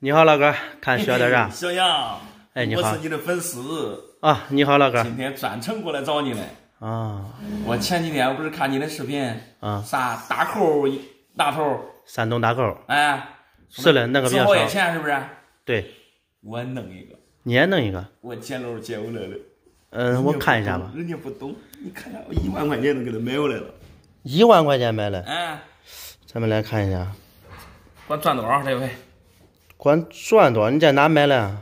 你好，老哥，看需要点啥？小杨，哎，你好，我是你的粉丝啊。你好，老哥，今天专程过来找你嘞。啊，我前几天不是看你的视频啊，啥大扣大头，山东大扣，哎，是的，那个比较。值钱是不是？对，我弄一个，你也弄一个，我捡漏捡回来的。嗯，我看一下吧。人家不懂，你看下，我一万块钱都给他买回来了，一万块钱买的。哎，咱们来看一下，我赚多少这回？赚十万多，你在哪买的？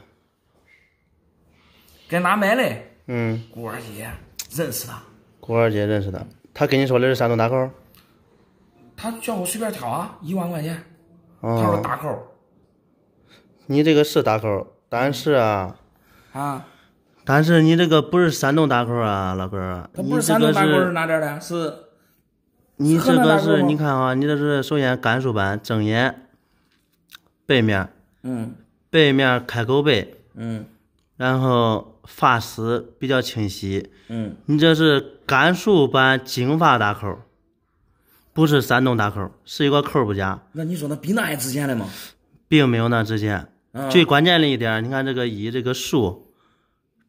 在哪买的？嗯，古玩街认识的。古玩街认识的。他跟你说的是山东大口。他叫我随便挑啊，一万块钱。他说大口。你这个是大口，但是啊。啊。但是你这个不是山东大口啊，老哥。他不是山东大口是哪点的？是。你这个是你看啊，你这是首先甘肃版正眼背面。嗯，背面开口背，嗯，然后发丝比较清晰，嗯，你这是甘肃版金发打扣，不是山东打扣，是一个扣不假。那你说那比那还值钱了吗？并没有那值钱。最关键的一点，你看这个一这个树，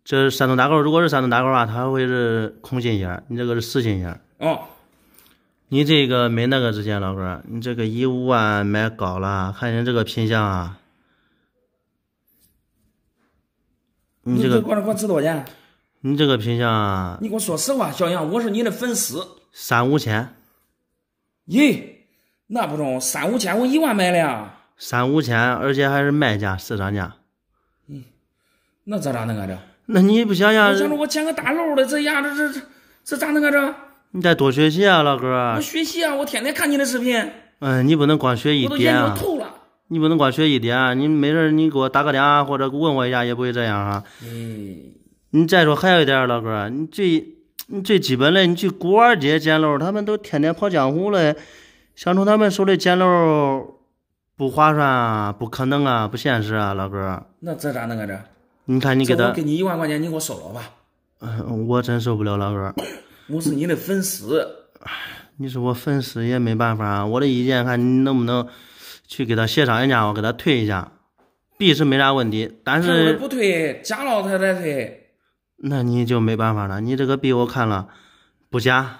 这是山东大扣。如果是山东大扣的话，它会是空心眼，你这个是实心眼。哦，你这个没那个值钱，老哥，你这个一五万买高了，看人这个品相啊。你这个管管值多少钱？你这个品相……你给我说实话，小杨，我是你的粉丝。三五千？咦，那不中，三五千我一万买的呀。三五千，而且还是卖价，市场价。嗯，那这咋弄啊这？那你不想想？想着我捡个大漏的，这丫这这这咋弄啊这？你得多学习啊，老哥。我学习啊，我天天看你的视频。嗯，你不能光学一点啊。你不能光学一点，你没事你给我打个电话或者问我一下也不会这样啊。嗯。你再说还有一点，老哥，你最你最基本的，你去古玩街捡漏，他们都天天跑江湖了，想从他们手里捡漏不划算啊，不可能啊，不现实啊，老哥。那这咋弄啊这？你看你给他。我给你一万块钱，你给我收了吧。嗯，我真受不了，老哥。我是你的粉丝。你是我粉丝也没办法，我的意见看你能不能。去给他协商，一下，我给他退一下，币是没啥问题，但是不退，假了他才退，那你就没办法了。你这个币我看了，不假，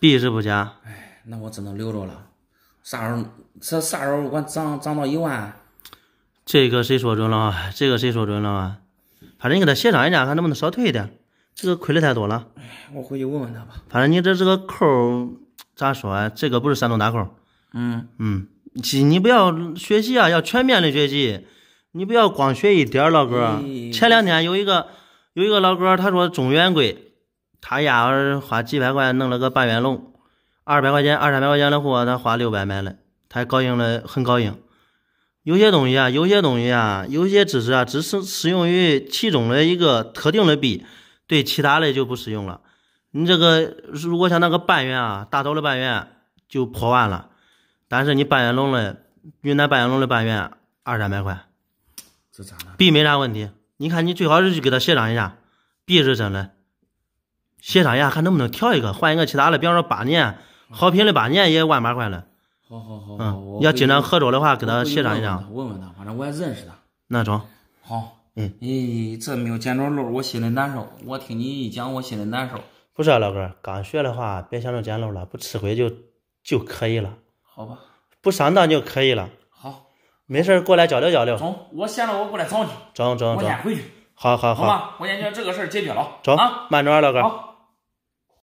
币是不假。唉，那我只能留着了。啥时候这啥时候我涨涨到一万？这个谁说准了？啊？这个谁说准了？啊？反正你给他协商，一下，看能不能少退一点，这个亏的太多了。唉，我回去问问他吧。反正你这这个扣咋说啊？这个不是山东大扣。嗯嗯。记你不要学习啊，要全面的学习。你不要光学一点儿。老哥，前两天有一个有一个老哥，他说中原贵，他压花几百块弄了个半圆龙，二百块钱二三百块钱的货，他花六百买的，他高兴了，很高兴。有些东西啊，有些东西啊，有些知识啊，只是适用于其中的一个特定的币，对其他的就不适用了。你这个如果像那个半圆啊，大头的半圆就破万了。但是你半圆龙的云南半圆龙的半圆二三百块，这咋了？币没啥问题，你看你最好是去给他协商一下，币是真的，协商一下还能不能调一个换一个其他的，比方说八年好品的八年也万把块了。好好好，嗯，要经常合作的话，给他协商一下，问问他，反正我也认识他。那中，好，嗯，哎，这没有捡着漏，我心里难受。我听你一讲，我心里难受。不是啊，老哥，刚学的话别想着捡漏了，不吃亏就就可以了。好吧，不上当就可以了。好，没事过来交流交流。中，我闲了我过来找你。中中中，我先回去。好好好，好吧，我先将这个事儿解决了。中啊，慢着啊，老哥。